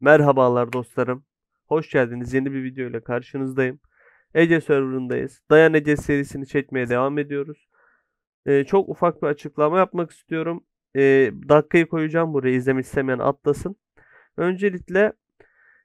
Merhabalar dostlarım. Hoş geldiniz. Yeni bir video ile karşınızdayım. Ece serverındayız. Dayan Ece serisini çekmeye devam ediyoruz. Ee, çok ufak bir açıklama yapmak istiyorum. Ee, dakikayı koyacağım buraya. İzlemek istemeyen atlasın. Öncelikle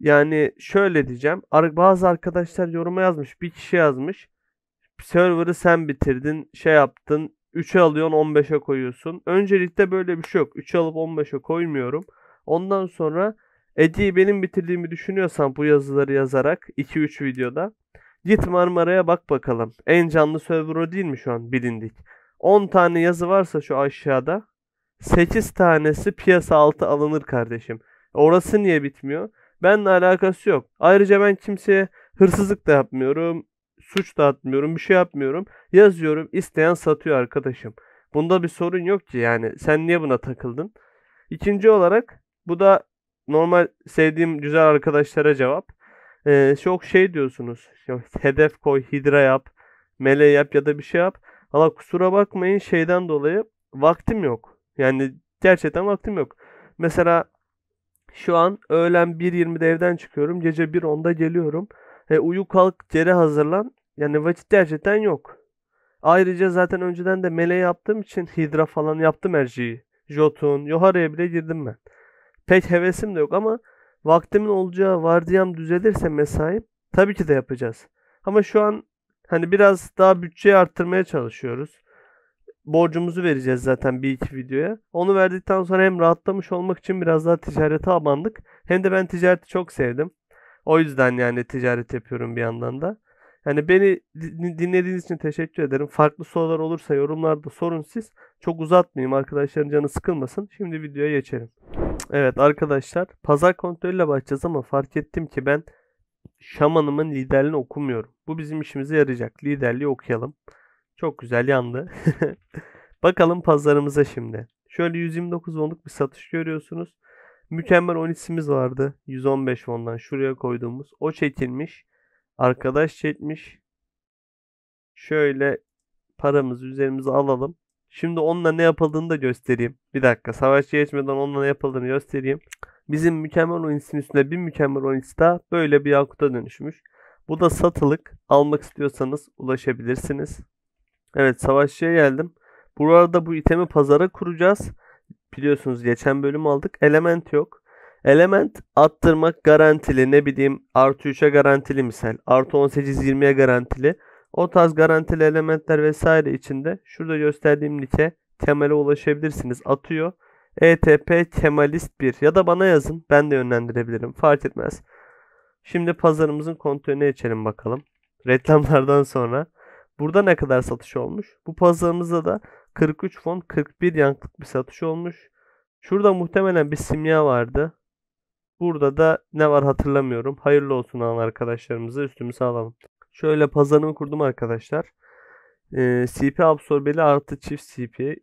yani şöyle diyeceğim. Bazı arkadaşlar yoruma yazmış. Bir kişi yazmış. Server'ı sen bitirdin. Şey yaptın. 3'e alıyorsun 15'e koyuyorsun. Öncelikle böyle bir şey yok. 3'e alıp 15'e koymuyorum. Ondan sonra Ece'yi benim bitirdiğimi düşünüyorsan bu yazıları yazarak 2-3 videoda git Marmara'ya bak bakalım. En canlı server o değil mi şu an bilindik. 10 tane yazı varsa şu aşağıda 8 tanesi piyasa altı alınır kardeşim. Orası niye bitmiyor? Benle alakası yok. Ayrıca ben kimseye hırsızlık da yapmıyorum. Suç da atmıyorum. Bir şey yapmıyorum. Yazıyorum. isteyen satıyor arkadaşım. Bunda bir sorun yok ki yani. Sen niye buna takıldın? İkinci olarak bu da normal sevdiğim güzel arkadaşlara cevap. Ee, çok şey diyorsunuz. Hedef koy, hidra yap, mele yap ya da bir şey yap. Valla kusura bakmayın şeyden dolayı vaktim yok. Yani gerçekten vaktim yok. Mesela şu an öğlen 1.20'de evden çıkıyorum. Gece 1.10'da geliyorum. E, uyu kalk geri hazırlan. Yani vakit gerçekten yok. Ayrıca zaten önceden de mele yaptığım için hidra falan yaptım her şeyi. Jotun, Yohara'ya bile girdim ben pek hevesim de yok ama vaktimin olacağı vardiyam düzelirse mesai tabii ki de yapacağız. Ama şu an hani biraz daha bütçeyi arttırmaya çalışıyoruz. Borcumuzu vereceğiz zaten bir iki videoya. Onu verdikten sonra hem rahatlamış olmak için biraz daha ticarete abandık. Hem de ben ticareti çok sevdim. O yüzden yani ticaret yapıyorum bir yandan da. Yani beni dinlediğiniz için teşekkür ederim. Farklı sorular olursa yorumlarda sorun siz. Çok uzatmayayım arkadaşların canı sıkılmasın. Şimdi videoya geçelim. Evet arkadaşlar pazar kontrolüyle başlayacağız ama fark ettim ki ben şamanımın liderliğini okumuyorum. Bu bizim işimize yarayacak. Liderliği okuyalım. Çok güzel yandı. Bakalım pazarımıza şimdi. Şöyle 129 wonluk bir satış görüyorsunuz. Mükemmel onisimiz vardı. 115 ondan şuraya koyduğumuz. O çekilmiş. Arkadaş çekmiş. Şöyle paramızı üzerimize alalım. Şimdi onunla ne yapıldığını da göstereyim. Bir dakika savaşçı geçmeden onunla ne yapıldığını göstereyim. Bizim mükemmel Onyx'in üstüne bir mükemmel Onyx daha böyle bir Yakut'a dönüşmüş. Bu da satılık. Almak istiyorsanız ulaşabilirsiniz. Evet savaşçıya geldim. Burada bu itemi pazara kuracağız. Biliyorsunuz geçen bölüm aldık. Element yok. Element attırmak garantili. Ne bileyim artı 3'e garantili misal. Artı 18-20'ye garantili. O tarz garantili elementler vesaire içinde şurada gösterdiğim linke temele ulaşabilirsiniz. Atıyor. ETP Kemalist 1 ya da bana yazın. Ben de yönlendirebilirim. Fark etmez. Şimdi pazarımızın kontörünü içelim bakalım. Reklamlardan sonra. Burada ne kadar satış olmuş? Bu pazarımızda da 43 fon 41 yanklık bir satış olmuş. Şurada muhtemelen bir simya vardı. Burada da ne var hatırlamıyorum. Hayırlı olsun arkadaşlarımıza üstümüze alalım. Şöyle pazarımı kurdum arkadaşlar. Ee, CP absorbeli artı çift CP.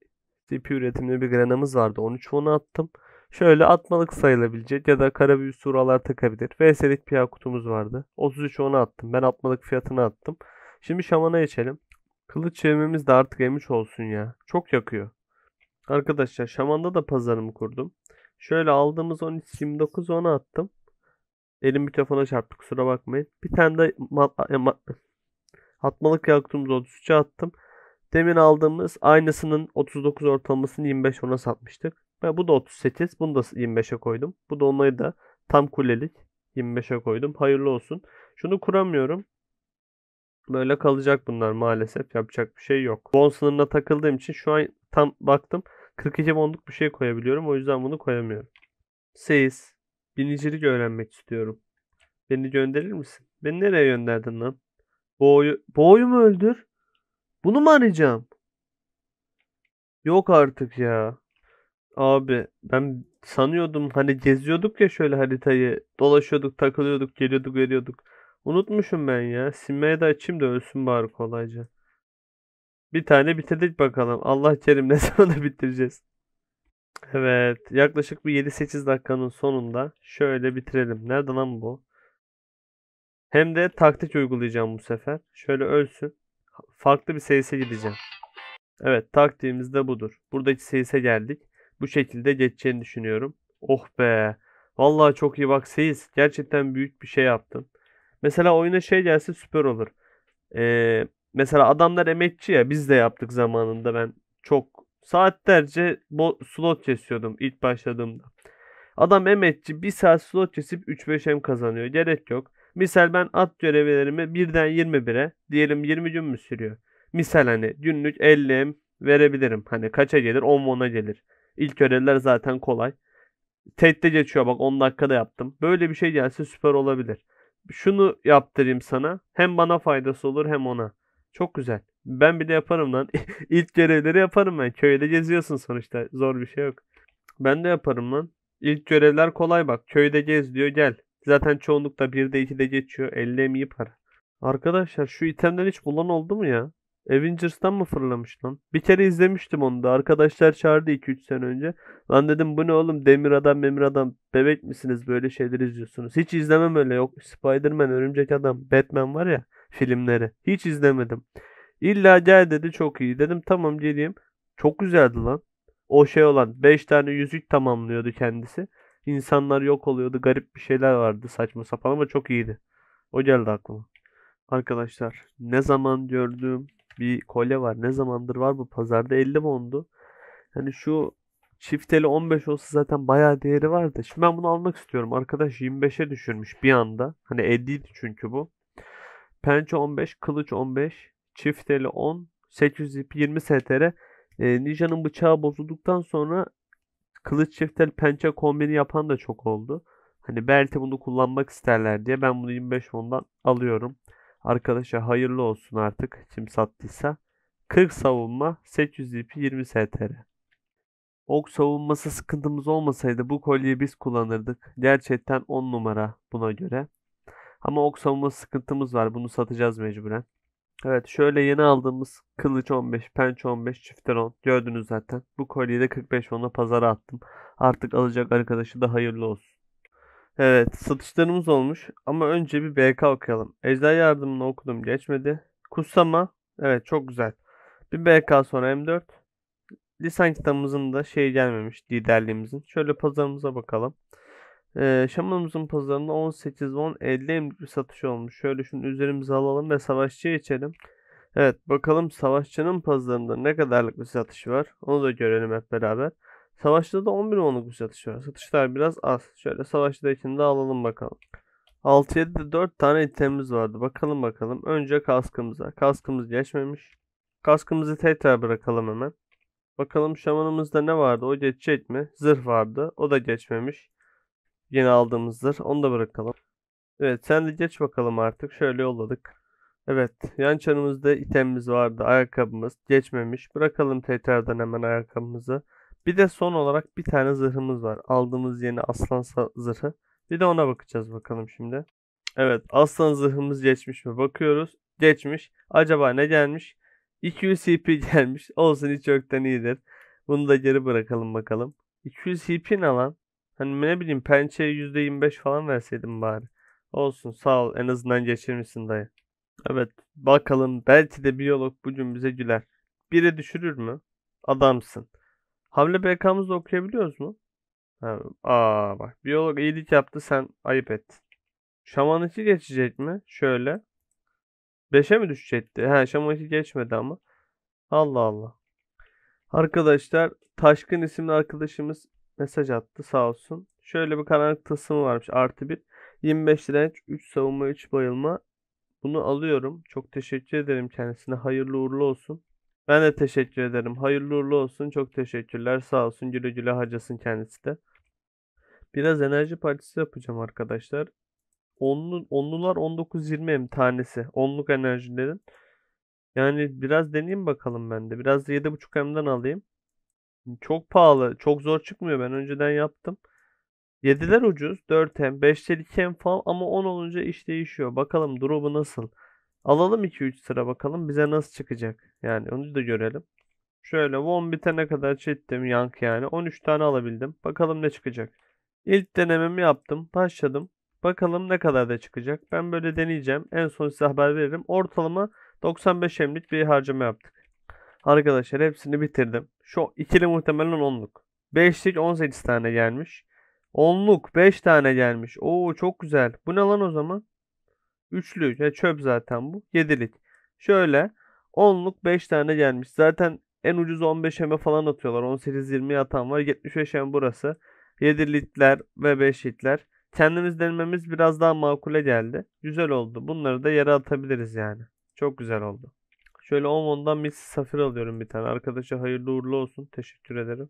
CP üretimli bir granamız vardı. 13 onu attım. Şöyle atmalık sayılabilecek ya da karabüyü suralar takabilir. VS'lik PA kutumuz vardı. 33 onu attım. Ben atmalık fiyatını attım. Şimdi şamana geçelim. Kılıç çevirmemiz de artık emiş olsun ya. Çok yakıyor. Arkadaşlar şamanda da pazarımı kurdum. Şöyle aldığımız 13 29 onu attım. Elim mikrofona çarptı kusura bakmayın. Bir tane de mat, e, mat, atmalık yaktığımız 33'e attım. Demin aldığımız aynısının 39 ortalamasını 25 ona satmıştık. Ve bu da 38. Bunu da 25'e koydum. Bu da onları da tam kulelik 25'e koydum. Hayırlı olsun. Şunu kuramıyorum. Böyle kalacak bunlar maalesef. Yapacak bir şey yok. Bon sınırına takıldığım için şu an tam baktım. 42 bonluk bir şey koyabiliyorum. O yüzden bunu koyamıyorum. 8. Binicilik öğrenmek istiyorum. Beni gönderir misin? Beni nereye gönderdin lan? Boğuyu, boğuyu mu öldür? Bunu mu arayacağım? Yok artık ya. Abi ben sanıyordum hani geziyorduk ya şöyle haritayı. Dolaşıyorduk, takılıyorduk, geliyorduk, veriyorduk. Unutmuşum ben ya. Simmeye de açayım da ölsün bari kolayca. Bir tane bitirdik bakalım. Allah kerim ne zaman bitireceğiz. Evet. Yaklaşık bir 7-8 dakikanın sonunda şöyle bitirelim. Nerede lan bu? Hem de taktik uygulayacağım bu sefer. Şöyle ölsün. Farklı bir seyise gideceğim. Evet taktiğimiz de budur. Buradaki seyise geldik. Bu şekilde geçeceğini düşünüyorum. Oh be. Vallahi çok iyi bak seyis. Gerçekten büyük bir şey yaptın. Mesela oyuna şey gelse süper olur. Ee, mesela adamlar emekçi ya biz de yaptık zamanında ben çok Saatlerce slot kesiyordum ilk başladığımda. Adam emekçi bir saat slot kesip 3-5 M kazanıyor. Gerek yok. Misal ben at görevlerimi 1'den 21'e diyelim 20 gün mü sürüyor? Misal hani günlük 50 M verebilirim. Hani kaça gelir? 10 10'a gelir. İlk görevler zaten kolay. Tette geçiyor bak 10 dakikada yaptım. Böyle bir şey gelse süper olabilir. Şunu yaptırayım sana. Hem bana faydası olur hem ona. Çok güzel. Ben bile yaparım lan. İlk görevleri yaparım ben. Köyde geziyorsun sonuçta. Zor bir şey yok. Ben de yaparım lan. İlk görevler kolay bak. Köyde gez diyor gel. Zaten çoğunlukla 1'de 2'de geçiyor. Elde mi para. Arkadaşlar şu itemden hiç bulan oldu mu ya? Avengers'tan mı fırlamış lan? Bir kere izlemiştim onu da. Arkadaşlar çağırdı 2-3 sene önce. Lan dedim bu ne oğlum demir adam memir adam. Bebek misiniz böyle şeyler izliyorsunuz. Hiç izlemem öyle yok. Spider-Man, Örümcek Adam, Batman var ya filmleri. Hiç izlemedim. İlla gel dedi çok iyi. Dedim tamam geleyim. Çok güzeldi lan. O şey olan 5 tane yüzük tamamlıyordu kendisi. İnsanlar yok oluyordu. Garip bir şeyler vardı saçma sapan ama çok iyiydi. O geldi aklıma. Arkadaşlar ne zaman gördüğüm bir kolye var. Ne zamandır var bu pazarda 50 mondu. Hani şu çifteli 15 olsa zaten bayağı değeri vardı. Şimdi ben bunu almak istiyorum. Arkadaş 25'e düşürmüş bir anda. Hani 50'ydi çünkü bu. Pençe 15, kılıç 15, çift teli 10 820 STR. E, ee, Ninja'nın bıçağı bozulduktan sonra kılıç çift tel pençe kombini yapan da çok oldu. Hani belki bunu kullanmak isterler diye ben bunu 25 ondan alıyorum. Arkadaşa hayırlı olsun artık kim sattıysa. 40 savunma 800 ipi 20 STR. Ok savunması sıkıntımız olmasaydı bu kolyeyi biz kullanırdık. Gerçekten 10 numara buna göre. Ama ok savunması sıkıntımız var. Bunu satacağız mecburen. Evet şöyle yeni aldığımız kılıç 15, pençe 15, çifter 10. Gördünüz zaten. Bu kolyeyi de 45 ona pazara attım. Artık alacak arkadaşı da hayırlı olsun. Evet satışlarımız olmuş ama önce bir BK okuyalım. Ejder yardımını okudum geçmedi. Kusama, evet çok güzel. Bir BK sonra M4. Lisan kitabımızın da şey gelmemiş liderliğimizin. Şöyle pazarımıza bakalım. Ee, Şam'ımızın pazarında 18 won 50 bir satış olmuş. Şöyle şunu üzerimize alalım ve savaşçıya içelim. Evet bakalım savaşçının pazarında ne kadarlık bir satış var. Onu da görelim hep beraber. Savaşta da 11 onluk bir satış var. Satışlar biraz az. Şöyle savaşta için de alalım bakalım. 6-7'de 4 tane itemimiz vardı. Bakalım bakalım. Önce kaskımıza. Kaskımız geçmemiş. Kaskımızı tekrar bırakalım hemen. Bakalım şamanımızda ne vardı? O geçecek mi? Zırh vardı. O da geçmemiş. Yeni aldığımızdır. Onu da bırakalım. Evet sen de geç bakalım artık. Şöyle yolladık. Evet yan çanımızda itemimiz vardı. Ayakkabımız geçmemiş. Bırakalım tekrardan hemen ayakkabımızı. Bir de son olarak bir tane zırhımız var. Aldığımız yeni aslan zırhı. Bir de ona bakacağız bakalım şimdi. Evet aslan zırhımız geçmiş mi? Bakıyoruz. Geçmiş. Acaba ne gelmiş? 200 CP gelmiş. Olsun hiç yoktan iyidir. Bunu da geri bırakalım bakalım. 200 HP ne lan? Hani ne bileyim pençeye %25 falan verseydim bari. Olsun sağ ol en azından geçirmişsin dayı. Evet bakalım belki de biyolog bugün bize güler. Biri düşürür mü? Adamsın. Hamle BK'mızı okuyabiliyoruz mu? aa bak biyolog iyilik yaptı sen ayıp ettin. Şaman 2 geçecek mi? Şöyle. 5'e mi düşecekti? He Şaman 2 geçmedi ama. Allah Allah. Arkadaşlar Taşkın isimli arkadaşımız mesaj attı sağ olsun. Şöyle bir karanlık tasımı varmış artı bir. 25 direnç 3 savunma 3 bayılma. Bunu alıyorum. Çok teşekkür ederim kendisine. Hayırlı uğurlu olsun. Ben de teşekkür ederim. Hayırlı uğurlu olsun. Çok teşekkürler. Sağ olsun. Güle güle harcasın kendisi de. Biraz enerji partisi yapacağım arkadaşlar. Onlu, onlular 19-20 M tanesi. Onluk enerjilerin. Yani biraz deneyeyim bakalım ben de. Biraz 7.5 M'den alayım. Çok pahalı. Çok zor çıkmıyor. Ben önceden yaptım. 7'ler ucuz. 4M, 5'ler 2M falan ama 10 olunca iş değişiyor. Bakalım durumu nasıl. Alalım 2-3 sıra bakalım bize nasıl çıkacak. Yani onu da görelim. Şöyle won bitene kadar çektim yank yani. 13 tane alabildim. Bakalım ne çıkacak. İlk denememi yaptım. Başladım. Bakalım ne kadar da çıkacak. Ben böyle deneyeceğim. En son size haber veririm. Ortalama 95 emlik bir harcama yaptık. Arkadaşlar hepsini bitirdim. Şu ikili muhtemelen onluk. 5'lik 18 tane gelmiş. Onluk 5 tane gelmiş. Oo çok güzel. Bu ne lan o zaman? Üçlü. Ya çöp zaten bu. Yedilik. Şöyle. Onluk 5 tane gelmiş. Zaten en ucuz 15 eme falan atıyorlar. 18-20 atan var. 75 em burası. 7 ve 5 litler. Kendimiz denememiz biraz daha makule geldi. Güzel oldu. Bunları da yere atabiliriz yani. Çok güzel oldu. Şöyle 10 Omon'dan bir safir alıyorum bir tane. Arkadaşa hayırlı uğurlu olsun. Teşekkür ederim.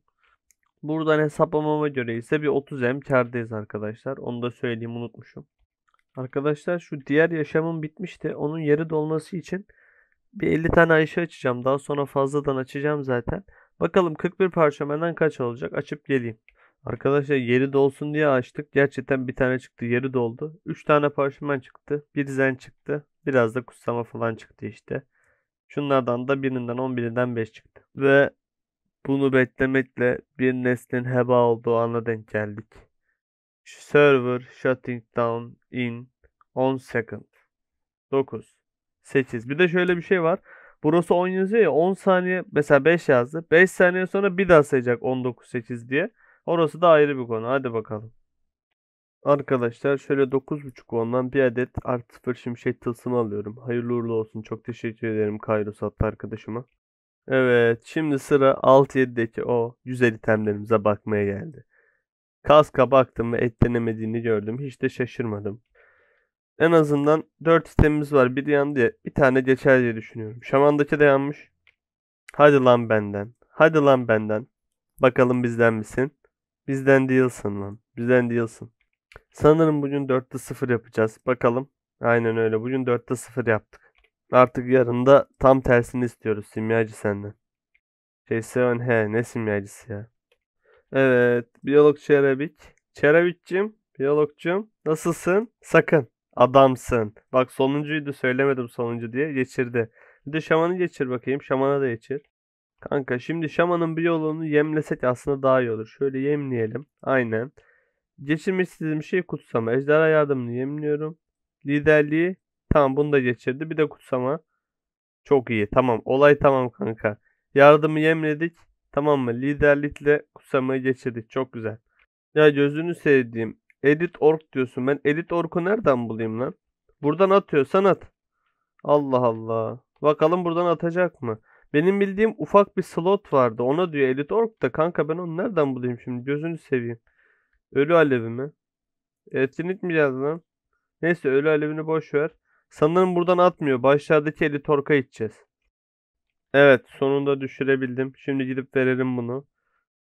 Buradan hesaplamama göre ise bir 30 M kardayız arkadaşlar. Onu da söyleyeyim unutmuşum. Arkadaşlar şu diğer yaşamım bitmişti. Onun yeri dolması için bir 50 tane Ayşe açacağım. Daha sonra fazladan açacağım zaten. Bakalım 41 parşömenden kaç olacak? Açıp geleyim. Arkadaşlar yeri dolsun diye açtık. Gerçekten bir tane çıktı. Yeri doldu. 3 tane parşömen çıktı. Bir zen çıktı. Biraz da kutsama falan çıktı işte. Şunlardan da birinden 11'inden 5 çıktı. Ve bunu beklemekle bir neslin heba olduğu ana denk geldik. Server shutting down in 10 second. 9. 8. Bir de şöyle bir şey var. Burası 10 yazıyor ya 10 saniye mesela 5 yazdı. 5 saniye sonra bir daha sayacak 19 8 diye. Orası da ayrı bir konu. Hadi bakalım. Arkadaşlar şöyle 9.5 won'dan bir adet artı 0 şimşek tılsımı alıyorum. Hayırlı uğurlu olsun. Çok teşekkür ederim Kairos sattı arkadaşıma. Evet şimdi sıra 6-7'deki o güzel itemlerimize bakmaya geldi. Kaska baktım ve etlenemediğini gördüm. Hiç de şaşırmadım. En azından 4 itemimiz var. Bir yandı ya. Bir tane geçer diye düşünüyorum. Şamandaki de yanmış. Hadi lan benden. Hadi lan benden. Bakalım bizden misin? Bizden değilsin lan. Bizden değilsin. Sanırım bugün 4'te 0 yapacağız. Bakalım. Aynen öyle. Bugün 4'te 0 yaptık. Artık yarın da tam tersini istiyoruz simyacı senden. Şey Seven he ne simyacısı ya. Evet. Biyolog Çerevik. Çerevic'cim. Biyologcum. Nasılsın? Sakın. Adamsın. Bak sonuncuydu söylemedim sonuncu diye. Geçirdi. Bir de şamanı geçir bakayım. Şamana da geçir. Kanka şimdi şamanın biyoloğunu yemlesek aslında daha iyi olur. Şöyle yemleyelim. Aynen. Geçirmek istediğim şey kutsama. Ejderha yardımını yemliyorum. Liderliği tamam bunu da geçirdi. Bir de kutsama. Çok iyi. Tamam. Olay tamam kanka. Yardımı yemledik. Tamam mı? Liderlikle kutsamayı geçirdik. Çok güzel. Ya gözünü sevdiğim. Edit ork diyorsun. Ben edit orku nereden bulayım lan? Buradan atıyor. Sanat. Allah Allah. Bakalım buradan atacak mı? Benim bildiğim ufak bir slot vardı. Ona diyor Elite Org da kanka ben onu nereden bulayım şimdi? Gözünü seveyim. Ölü alevi mi? Etkinlik mi yazdı lan? Neyse ölü alevini boş ver. Sanırım buradan atmıyor. Başlardaki torka içeceğiz. Evet sonunda düşürebildim. Şimdi gidip verelim bunu.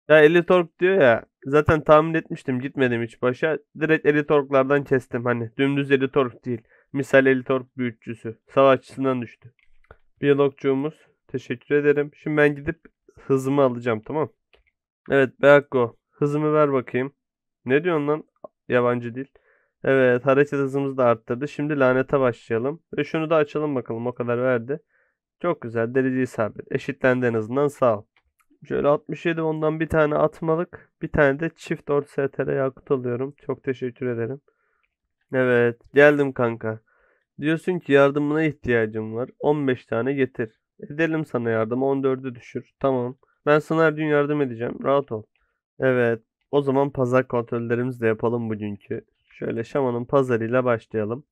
Ya Elitork diyor ya. Zaten tahmin etmiştim gitmedim hiç başa. Direkt Elitorklardan kestim hani. Dümdüz Elitork değil. Misal Elitork büyütçüsü. Savaşçısından düştü. Biyologcuğumuz. Teşekkür ederim. Şimdi ben gidip hızımı alacağım tamam. Evet Beakko. Hızımı ver bakayım. Ne diyorsun lan? Yabancı dil. Evet hareket hızımızı da arttırdı. Şimdi lanete başlayalım. Ve şunu da açalım bakalım o kadar verdi. Çok güzel derece isabet. Eşitlendi en azından sağ ol. Şöyle 67 ondan bir tane atmalık. Bir tane de çift 4 STR yakut alıyorum. Çok teşekkür ederim. Evet geldim kanka. Diyorsun ki yardımına ihtiyacım var. 15 tane getir. Edelim sana yardım. 14'ü düşür. Tamam. Ben sana her gün yardım edeceğim. Rahat ol. Evet. O zaman pazar kontrollerimizi de yapalım bugünkü. Şöyle Şama'nın pazarıyla başlayalım.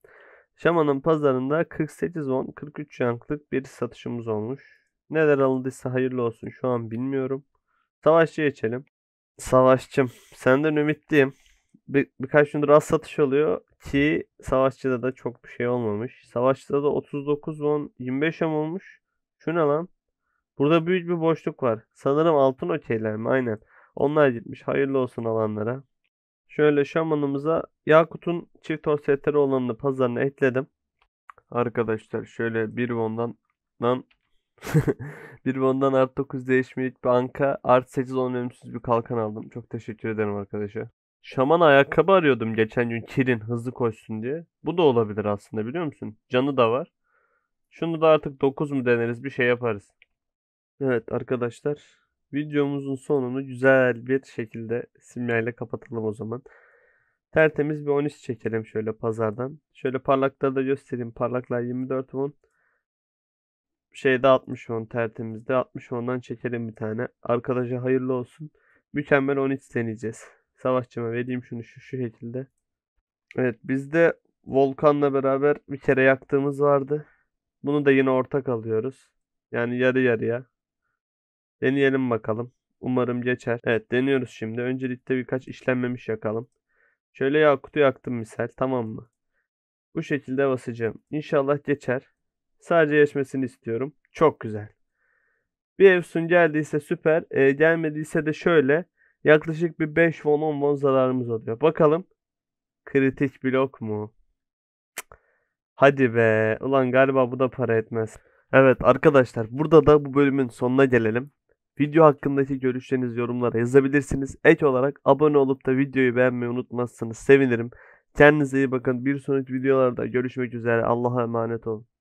Şama'nın pazarında 48 on 43 yanklık bir satışımız olmuş. Neler alındıysa hayırlı olsun şu an bilmiyorum. Savaşçı geçelim. Savaşçım senden ümitliyim. Bir, birkaç gündür az satış oluyor ki savaşçıda da çok bir şey olmamış. Savaşçıda da 39 on 25 am olmuş. Şu ne lan? Burada büyük bir boşluk var. Sanırım altın okeyler mi? Aynen. Onlar gitmiş. Hayırlı olsun alanlara. Şöyle şamanımıza Yakut'un çift horsetleri olanını pazarına ekledim. Arkadaşlar şöyle bir bondan lan bir bondan art 9 değişmelik bir anka art 8 10 bir kalkan aldım. Çok teşekkür ederim arkadaşa. Şaman ayakkabı arıyordum geçen gün kirin hızlı koşsun diye. Bu da olabilir aslında biliyor musun? Canı da var. Şunu da artık 9 mu deneriz bir şey yaparız. Evet arkadaşlar Videomuzun sonunu güzel bir şekilde simyayla kapatalım o zaman. Tertemiz bir 13 çekelim şöyle pazardan. Şöyle parlakları da göstereyim. Parlaklar 24 10. Şeyde 60 10 tertemizde. 60 10'dan çekelim bir tane. Arkadaşa hayırlı olsun. Mükemmel 13 deneyeceğiz. Savaşçıma vereyim şunu şu, şu şekilde. Evet bizde Volkan'la beraber bir kere yaktığımız vardı. Bunu da yine ortak alıyoruz. Yani yarı yarıya. Deneyelim bakalım. Umarım geçer. Evet deniyoruz şimdi. Öncelikle birkaç işlenmemiş yakalım. Şöyle yakutu yaktım misal tamam mı? Bu şekilde basacağım. İnşallah geçer. Sadece geçmesini istiyorum. Çok güzel. Bir Efsun geldiyse süper. E, gelmediyse de şöyle. Yaklaşık bir 5 won 10 won zararımız oluyor. Bakalım. Kritik blok mu? Cık. Hadi be. Ulan galiba bu da para etmez. Evet arkadaşlar burada da bu bölümün sonuna gelelim. Video hakkındaki görüşlerinizi yorumlara yazabilirsiniz. Ek olarak abone olup da videoyu beğenmeyi unutmazsanız sevinirim. Kendinize iyi bakın. Bir sonraki videolarda görüşmek üzere. Allah'a emanet olun.